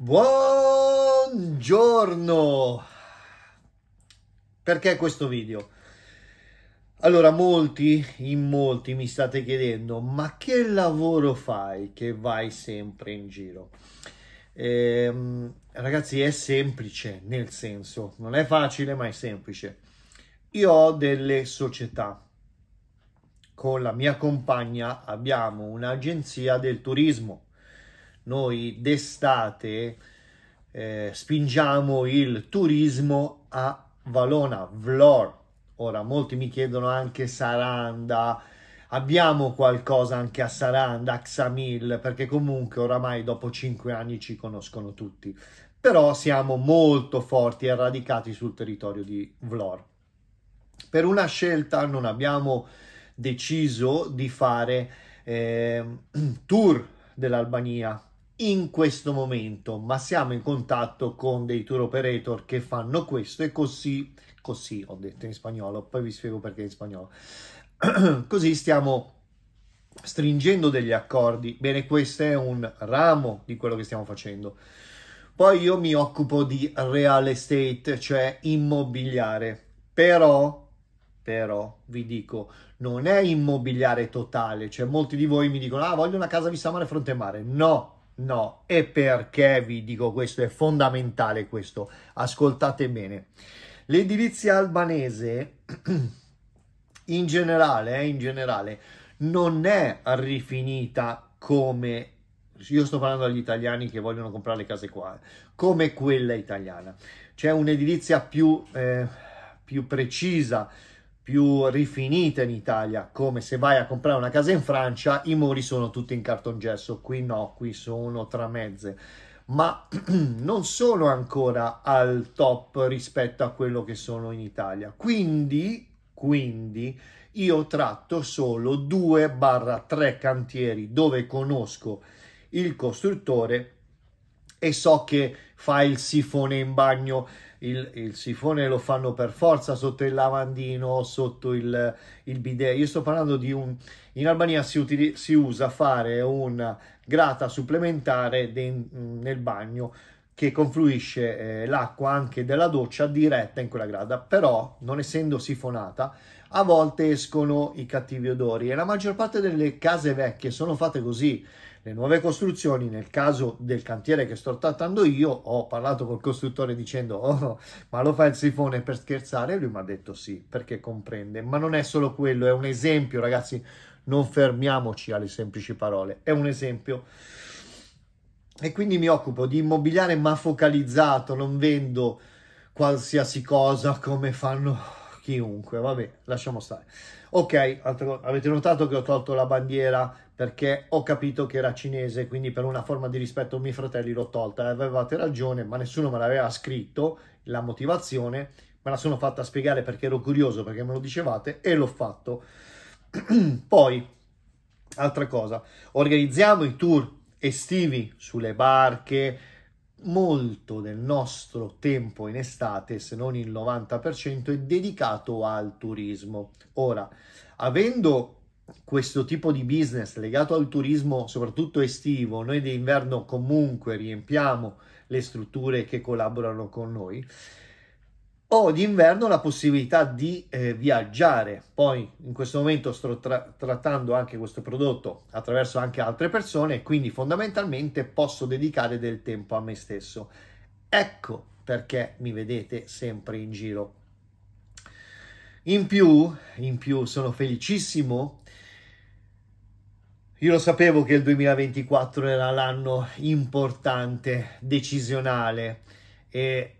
Buongiorno! Perché questo video? Allora, molti, in molti mi state chiedendo, ma che lavoro fai che vai sempre in giro? Ehm, ragazzi, è semplice, nel senso, non è facile, ma è semplice. Io ho delle società. Con la mia compagna abbiamo un'agenzia del turismo noi d'estate eh, spingiamo il turismo a Valona, Vlor. Ora molti mi chiedono anche Saranda, abbiamo qualcosa anche a Saranda, Xamil, perché comunque oramai dopo cinque anni ci conoscono tutti. Però siamo molto forti e radicati sul territorio di Vlor. Per una scelta non abbiamo deciso di fare eh, tour dell'Albania in questo momento, ma siamo in contatto con dei tour operator che fanno questo e così, così ho detto in spagnolo, poi vi spiego perché in spagnolo. così stiamo stringendo degli accordi. Bene, questo è un ramo di quello che stiamo facendo. Poi io mi occupo di real estate, cioè immobiliare, però però vi dico, non è immobiliare totale, cioè molti di voi mi dicono, ah voglio una casa vista Vissamare fronte mare, no, No, e perché vi dico questo? È fondamentale questo, ascoltate bene. L'edilizia albanese, in generale, eh, in generale, non è rifinita come, io sto parlando agli italiani che vogliono comprare le case qua, eh, come quella italiana. C'è un'edilizia più, eh, più precisa, più rifinite in Italia, come se vai a comprare una casa in Francia, i muri sono tutti in cartongesso, qui no, qui sono tramezze, ma non sono ancora al top rispetto a quello che sono in Italia. Quindi, quindi io tratto solo 2-3 cantieri dove conosco il costruttore e so che fa il sifone in bagno, il, il, sifone lo fanno per forza sotto il lavandino sotto il, il bidet. Io sto parlando di un... In Albania si, utili, si usa fare una grata supplementare de, mm, nel bagno che confluisce eh, l'acqua anche della doccia diretta in quella grata, però non essendo sifonata a volte escono i cattivi odori e la maggior parte delle case vecchie sono fatte così. Le nuove costruzioni, nel caso del cantiere che sto trattando io, ho parlato col costruttore dicendo oh, ma lo fa il sifone per scherzare? Lui mi ha detto sì, perché comprende. Ma non è solo quello, è un esempio, ragazzi. Non fermiamoci alle semplici parole, è un esempio e quindi mi occupo di immobiliare ma focalizzato, non vendo qualsiasi cosa come fanno chiunque, vabbè, lasciamo stare. Ok, altro, avete notato che ho tolto la bandiera perché ho capito che era cinese, quindi per una forma di rispetto ai miei fratelli l'ho tolta. E eh, Avevate ragione, ma nessuno me l'aveva scritto, la motivazione, me la sono fatta spiegare perché ero curioso, perché me lo dicevate e l'ho fatto. Poi, altra cosa, organizziamo i tour estivi sulle barche, molto del nostro tempo in estate, se non il 90%, è dedicato al turismo. Ora, avendo questo tipo di business legato al turismo, soprattutto estivo, noi d'inverno comunque riempiamo le strutture che collaborano con noi ho d'inverno la possibilità di eh, viaggiare. Poi in questo momento sto tra- trattando anche questo prodotto attraverso anche altre persone, quindi fondamentalmente posso dedicare del tempo a me stesso. Ecco perché mi vedete sempre in giro. In più, in più sono felicissimo. Io lo sapevo che il 2024 era l'anno importante, decisionale e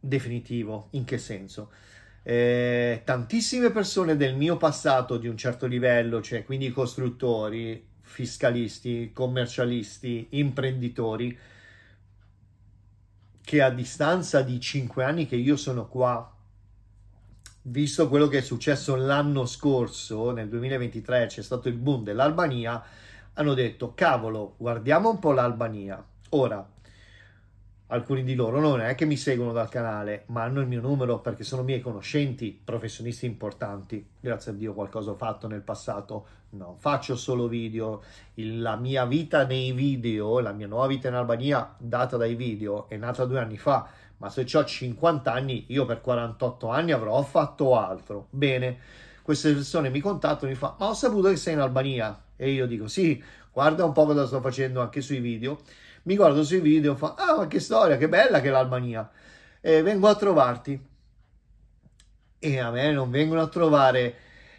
definitivo. In che senso? Eh, tantissime persone del mio passato di un certo livello, cioè quindi costruttori, fiscalisti, commercialisti, imprenditori, che a distanza di cinque anni che io sono qua, visto quello che è successo l'anno scorso, nel 2023 c'è stato il boom dell'Albania, hanno detto cavolo, guardiamo un po' l'Albania. Ora, alcuni di loro non è che mi seguono dal canale, ma hanno il mio numero perché sono miei conoscenti, professionisti importanti. Grazie a Dio qualcosa ho fatto nel passato, non faccio solo video. la mia vita nei video, la mia nuova vita in Albania data dai video è nata due anni fa, ma se ho 50 anni, io per 48 anni avrò fatto altro. Bene, queste persone mi contattano e mi fanno, ma ho saputo che sei in Albania. E io dico, sì, guarda un po' cosa sto facendo anche sui video mi guardo sui video, e fa, ah ma che storia, che bella che è l'Albania, e vengo a trovarti. E a me non vengono a trovare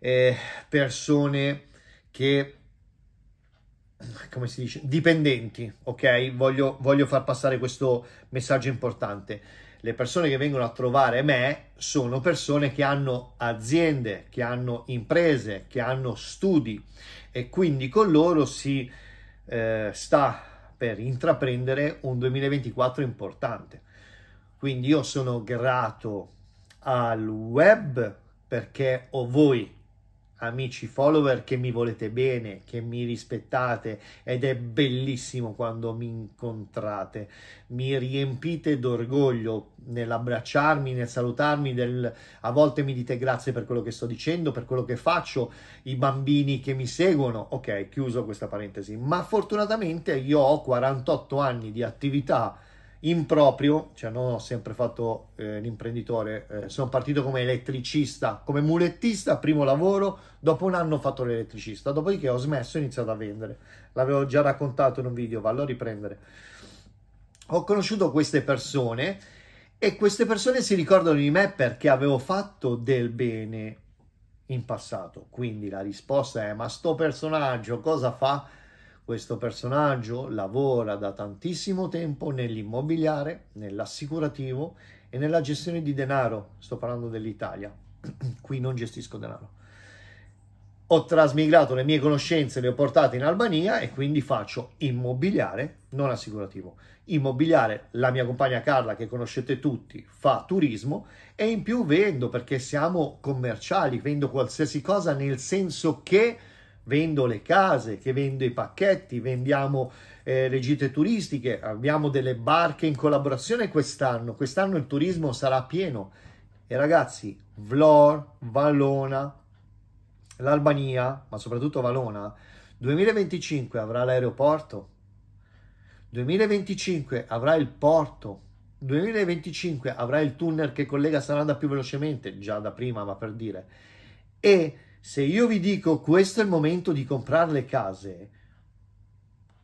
eh, persone che, come si dice, dipendenti, ok? Voglio, voglio far passare questo messaggio importante. Le persone che vengono a trovare me sono persone che hanno aziende, che hanno imprese, che hanno studi e quindi con loro si eh, sta per intraprendere un 2024 importante. Quindi io sono grato al web perché ho voi amici follower che mi volete bene, che mi rispettate ed è bellissimo quando mi incontrate. Mi riempite d'orgoglio nell'abbracciarmi, nel salutarmi, del... a volte mi dite grazie per quello che sto dicendo, per quello che faccio, i bambini che mi seguono. Ok, chiuso questa parentesi, ma fortunatamente io ho 48 anni di attività improprio, cioè non ho sempre fatto eh, l'imprenditore, eh, sono partito come elettricista, come mulettista, primo lavoro, dopo un anno ho fatto l'elettricista, dopodiché ho smesso e ho iniziato a vendere. L'avevo già raccontato in un video, vallo a riprendere. Ho conosciuto queste persone e queste persone si ricordano di me perché avevo fatto del bene in passato. Quindi la risposta è ma sto personaggio cosa fa? Questo personaggio lavora da tantissimo tempo nell'immobiliare, nell'assicurativo e nella gestione di denaro. Sto parlando dell'Italia, qui non gestisco denaro. Ho trasmigrato le mie conoscenze, le ho portate in Albania e quindi faccio immobiliare, non assicurativo. Immobiliare, la mia compagna Carla, che conoscete tutti, fa turismo e in più vendo perché siamo commerciali, vendo qualsiasi cosa nel senso che vendo le case, che vendo i pacchetti, vendiamo eh, le gite turistiche, abbiamo delle barche in collaborazione quest'anno, quest'anno il turismo sarà pieno. E ragazzi, Vlor, Vallona, l'Albania, ma soprattutto Vallona, 2025 avrà l'aeroporto, 2025 avrà il porto, 2025 avrà il tunnel che collega Saranda più velocemente, già da prima, ma per dire, e se io vi dico questo è il momento di comprare le case,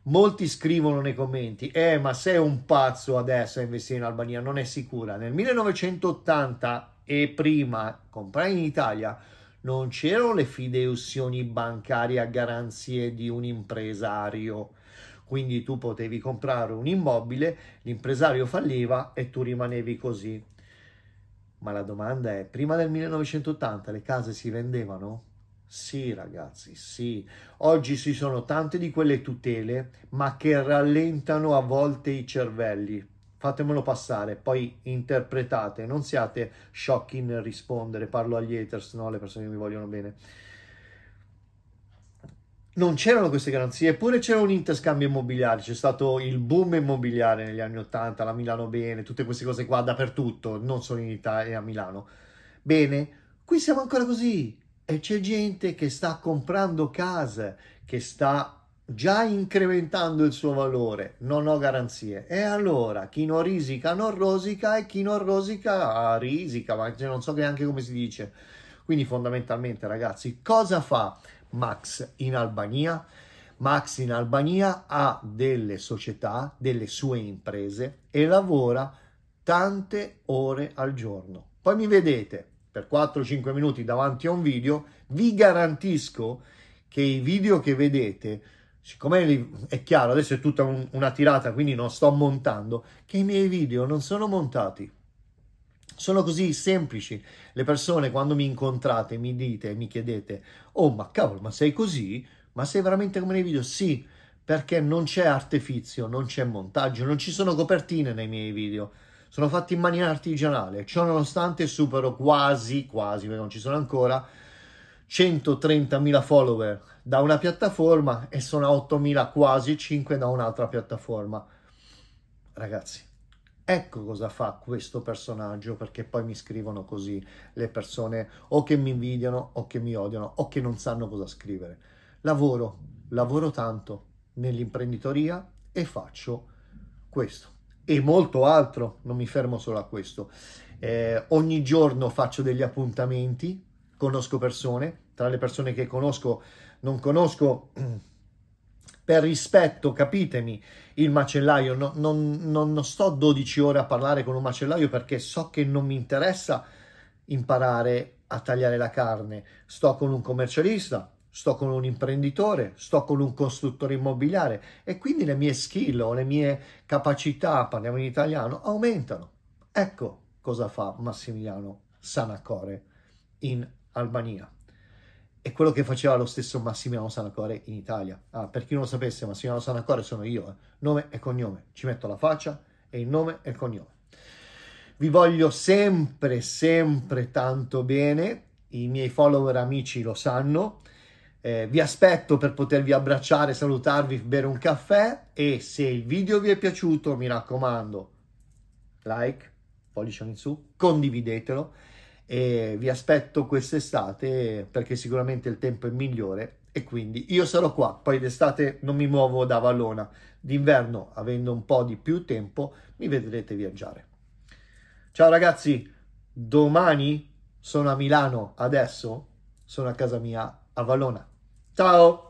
molti scrivono nei commenti, eh ma sei un pazzo adesso a investire in Albania, non è sicura. Nel 1980 e prima comprare in Italia non c'erano le fideiussioni bancarie a garanzie di un impresario. Quindi tu potevi comprare un immobile, l'impresario falliva e tu rimanevi così. Ma la domanda è, prima del 1980 le case si vendevano? Sì, ragazzi, sì. Oggi ci sono tante di quelle tutele, ma che rallentano a volte i cervelli. Fatemelo passare, poi interpretate, non siate sciocchi nel rispondere. Parlo agli haters, no, alle persone che mi vogliono bene. Non c'erano queste garanzie, eppure c'era un interscambio immobiliare, c'è stato il boom immobiliare negli anni 80, la Milano bene, tutte queste cose qua dappertutto, non solo in Italia e eh, a Milano. Bene, qui siamo ancora così e c'è gente che sta comprando case, che sta già incrementando il suo valore, non ho garanzie. E allora chi non risica non rosica e chi non rosica ah, risica, ma cioè non so neanche come si dice. Quindi fondamentalmente ragazzi, cosa fa Max in Albania? Max in Albania ha delle società, delle sue imprese e lavora tante ore al giorno. Poi mi vedete, per 4-5 minuti davanti a un video, vi garantisco che i video che vedete, siccome è chiaro, adesso è tutta un, una tirata, quindi non sto montando, che i miei video non sono montati. Sono così semplici. Le persone quando mi incontrate mi dite, mi chiedete, oh ma cavolo, ma sei così? Ma sei veramente come nei video? Sì, perché non c'è artificio, non c'è montaggio, non ci sono copertine nei miei video sono fatti in maniera artigianale, ciò nonostante supero quasi, quasi, perché non ci sono ancora, 130.000 follower da una piattaforma e sono a 8.000 quasi 5 da un'altra piattaforma. Ragazzi, ecco cosa fa questo personaggio perché poi mi scrivono così le persone o che mi invidiano o che mi odiano o che non sanno cosa scrivere. Lavoro, lavoro tanto nell'imprenditoria e faccio questo e molto altro, non mi fermo solo a questo. Eh, ogni giorno faccio degli appuntamenti, conosco persone, tra le persone che conosco non conosco per rispetto, capitemi, il macellaio, non, non, non sto 12 ore a parlare con un macellaio perché so che non mi interessa imparare a tagliare la carne, sto con un commercialista, sto con un imprenditore, sto con un costruttore immobiliare e quindi le mie skill o le mie capacità, parliamo in italiano, aumentano. Ecco cosa fa Massimiliano Sanacore in Albania. È quello che faceva lo stesso Massimiliano Sanacore in Italia. Ah, per chi non lo sapesse, Massimiliano Sanacore sono io, eh. nome e cognome. Ci metto la faccia e il nome e il cognome. Vi voglio sempre, sempre tanto bene. I miei follower amici lo sanno. Eh, vi aspetto per potervi abbracciare, salutarvi, bere un caffè e se il video vi è piaciuto, mi raccomando, like, pollice in su, condividetelo e vi aspetto quest'estate perché sicuramente il tempo è migliore e quindi io sarò qua, poi d'estate non mi muovo da Vallona, d'inverno avendo un po' di più tempo mi vedrete viaggiare. Ciao ragazzi, domani sono a Milano, adesso sono a casa mia a Vallona. Ciao.